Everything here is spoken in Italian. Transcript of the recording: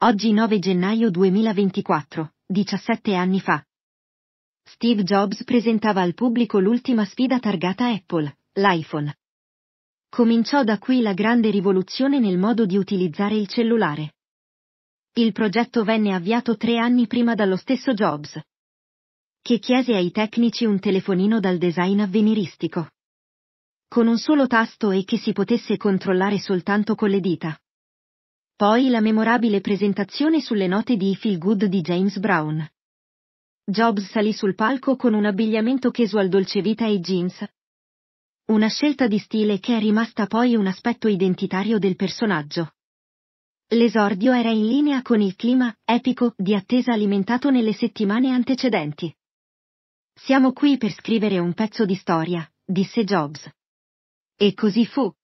Oggi 9 gennaio 2024, 17 anni fa. Steve Jobs presentava al pubblico l'ultima sfida targata Apple, l'iPhone. Cominciò da qui la grande rivoluzione nel modo di utilizzare il cellulare. Il progetto venne avviato tre anni prima dallo stesso Jobs, che chiese ai tecnici un telefonino dal design avveniristico. Con un solo tasto e che si potesse controllare soltanto con le dita. Poi la memorabile presentazione sulle note di Feel Good di James Brown. Jobs salì sul palco con un abbigliamento cheso al vita e jeans. Una scelta di stile che è rimasta poi un aspetto identitario del personaggio. L'esordio era in linea con il clima epico di attesa alimentato nelle settimane antecedenti. Siamo qui per scrivere un pezzo di storia, disse Jobs. E così fu.